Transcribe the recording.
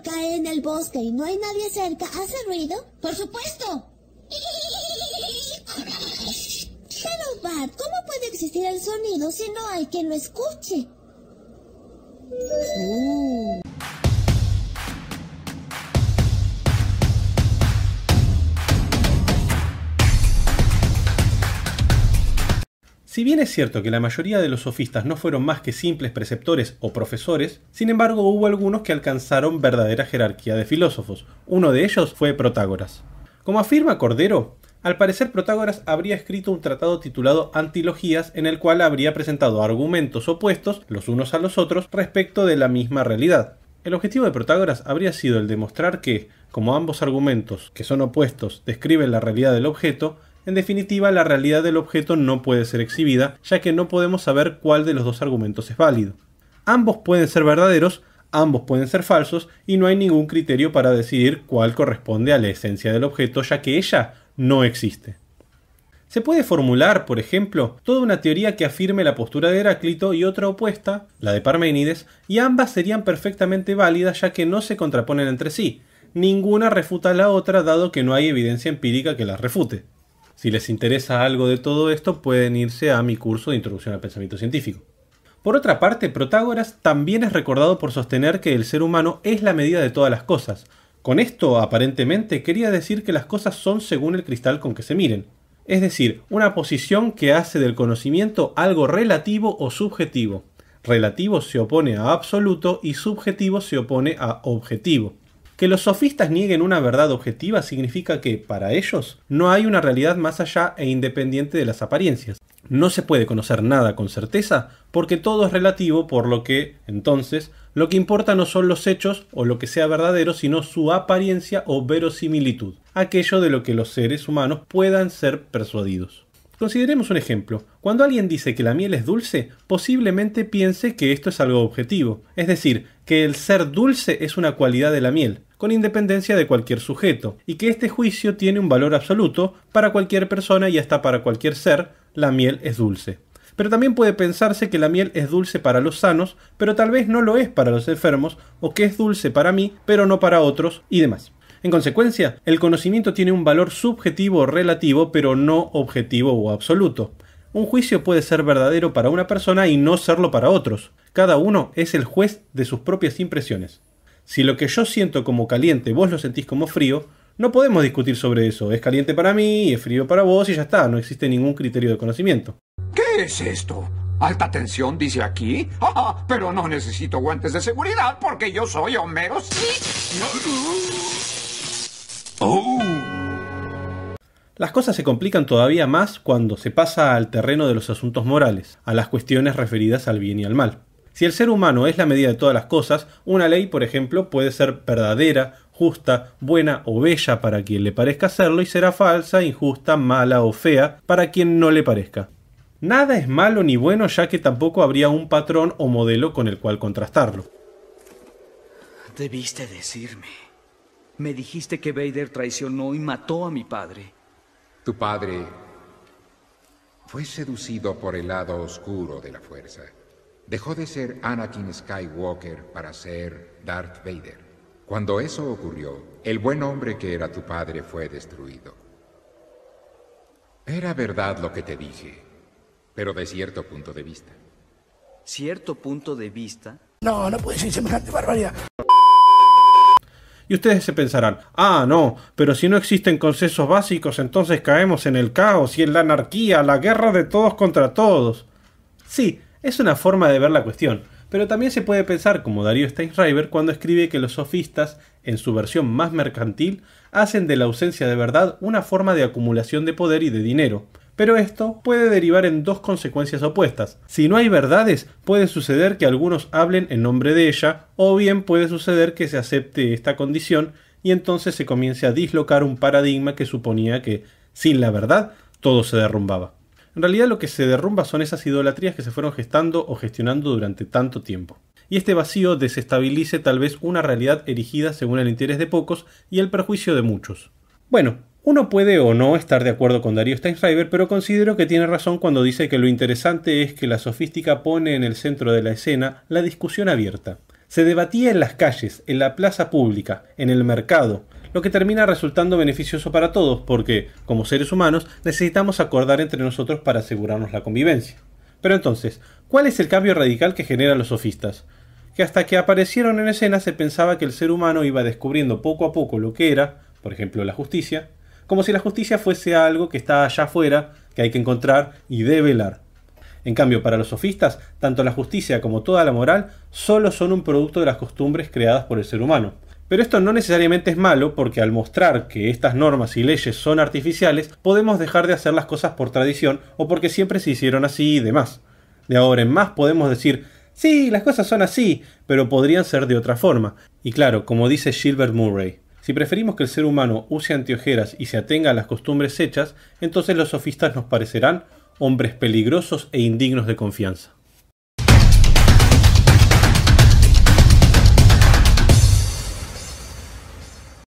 cae en el bosque y no hay nadie cerca, ¿hace ruido? Por supuesto. Pero Bart, ¿cómo puede existir el sonido si no hay quien lo escuche? Uh. Si bien es cierto que la mayoría de los sofistas no fueron más que simples preceptores o profesores, sin embargo hubo algunos que alcanzaron verdadera jerarquía de filósofos. Uno de ellos fue Protágoras. Como afirma Cordero, al parecer Protágoras habría escrito un tratado titulado Antilogías en el cual habría presentado argumentos opuestos los unos a los otros respecto de la misma realidad. El objetivo de Protágoras habría sido el demostrar que, como ambos argumentos, que son opuestos, describen la realidad del objeto, en definitiva, la realidad del objeto no puede ser exhibida, ya que no podemos saber cuál de los dos argumentos es válido. Ambos pueden ser verdaderos, ambos pueden ser falsos, y no hay ningún criterio para decidir cuál corresponde a la esencia del objeto, ya que ella no existe. Se puede formular, por ejemplo, toda una teoría que afirme la postura de Heráclito y otra opuesta, la de Parménides, y ambas serían perfectamente válidas ya que no se contraponen entre sí. Ninguna refuta a la otra dado que no hay evidencia empírica que las refute. Si les interesa algo de todo esto, pueden irse a mi curso de Introducción al Pensamiento Científico. Por otra parte, Protágoras también es recordado por sostener que el ser humano es la medida de todas las cosas. Con esto, aparentemente, quería decir que las cosas son según el cristal con que se miren. Es decir, una posición que hace del conocimiento algo relativo o subjetivo. Relativo se opone a absoluto y subjetivo se opone a objetivo. Que los sofistas nieguen una verdad objetiva significa que, para ellos, no hay una realidad más allá e independiente de las apariencias. No se puede conocer nada con certeza porque todo es relativo, por lo que, entonces, lo que importa no son los hechos o lo que sea verdadero, sino su apariencia o verosimilitud, aquello de lo que los seres humanos puedan ser persuadidos. Consideremos un ejemplo. Cuando alguien dice que la miel es dulce, posiblemente piense que esto es algo objetivo, es decir, que el ser dulce es una cualidad de la miel con independencia de cualquier sujeto, y que este juicio tiene un valor absoluto para cualquier persona y hasta para cualquier ser, la miel es dulce. Pero también puede pensarse que la miel es dulce para los sanos, pero tal vez no lo es para los enfermos, o que es dulce para mí, pero no para otros, y demás. En consecuencia, el conocimiento tiene un valor subjetivo o relativo, pero no objetivo o absoluto. Un juicio puede ser verdadero para una persona y no serlo para otros. Cada uno es el juez de sus propias impresiones. Si lo que yo siento como caliente vos lo sentís como frío, no podemos discutir sobre eso. Es caliente para mí, es frío para vos y ya está. No existe ningún criterio de conocimiento. ¿Qué es esto? ¿Alta tensión dice aquí? Ah, ah, pero no necesito guantes de seguridad porque yo soy Homero oh. Las cosas se complican todavía más cuando se pasa al terreno de los asuntos morales, a las cuestiones referidas al bien y al mal. Si el ser humano es la medida de todas las cosas, una ley, por ejemplo, puede ser verdadera, justa, buena o bella para quien le parezca serlo y será falsa, injusta, mala o fea para quien no le parezca. Nada es malo ni bueno ya que tampoco habría un patrón o modelo con el cual contrastarlo. Debiste decirme. Me dijiste que Vader traicionó y mató a mi padre. Tu padre fue seducido por el lado oscuro de la fuerza. Dejó de ser Anakin Skywalker para ser Darth Vader. Cuando eso ocurrió, el buen hombre que era tu padre fue destruido. Era verdad lo que te dije, pero de cierto punto de vista. ¿Cierto punto de vista? No, no puede ser semejante barbaridad. Y ustedes se pensarán, ah, no, pero si no existen consensos básicos, entonces caemos en el caos y en la anarquía, la guerra de todos contra todos. Sí, es una forma de ver la cuestión, pero también se puede pensar como Darío Steinschreiber cuando escribe que los sofistas, en su versión más mercantil, hacen de la ausencia de verdad una forma de acumulación de poder y de dinero. Pero esto puede derivar en dos consecuencias opuestas. Si no hay verdades, puede suceder que algunos hablen en nombre de ella, o bien puede suceder que se acepte esta condición y entonces se comience a dislocar un paradigma que suponía que, sin la verdad, todo se derrumbaba. En realidad lo que se derrumba son esas idolatrías que se fueron gestando o gestionando durante tanto tiempo. Y este vacío desestabilice tal vez una realidad erigida según el interés de pocos y el perjuicio de muchos. Bueno, uno puede o no estar de acuerdo con Darío Steinschreiber, pero considero que tiene razón cuando dice que lo interesante es que la sofística pone en el centro de la escena la discusión abierta. Se debatía en las calles, en la plaza pública, en el mercado, lo que termina resultando beneficioso para todos, porque, como seres humanos, necesitamos acordar entre nosotros para asegurarnos la convivencia. Pero entonces, ¿cuál es el cambio radical que generan los sofistas? Que hasta que aparecieron en escena se pensaba que el ser humano iba descubriendo poco a poco lo que era, por ejemplo, la justicia, como si la justicia fuese algo que está allá afuera, que hay que encontrar y develar. En cambio, para los sofistas, tanto la justicia como toda la moral solo son un producto de las costumbres creadas por el ser humano. Pero esto no necesariamente es malo porque al mostrar que estas normas y leyes son artificiales, podemos dejar de hacer las cosas por tradición o porque siempre se hicieron así y demás. De ahora en más podemos decir, sí, las cosas son así, pero podrían ser de otra forma. Y claro, como dice Gilbert Murray, si preferimos que el ser humano use antiojeras y se atenga a las costumbres hechas, entonces los sofistas nos parecerán hombres peligrosos e indignos de confianza.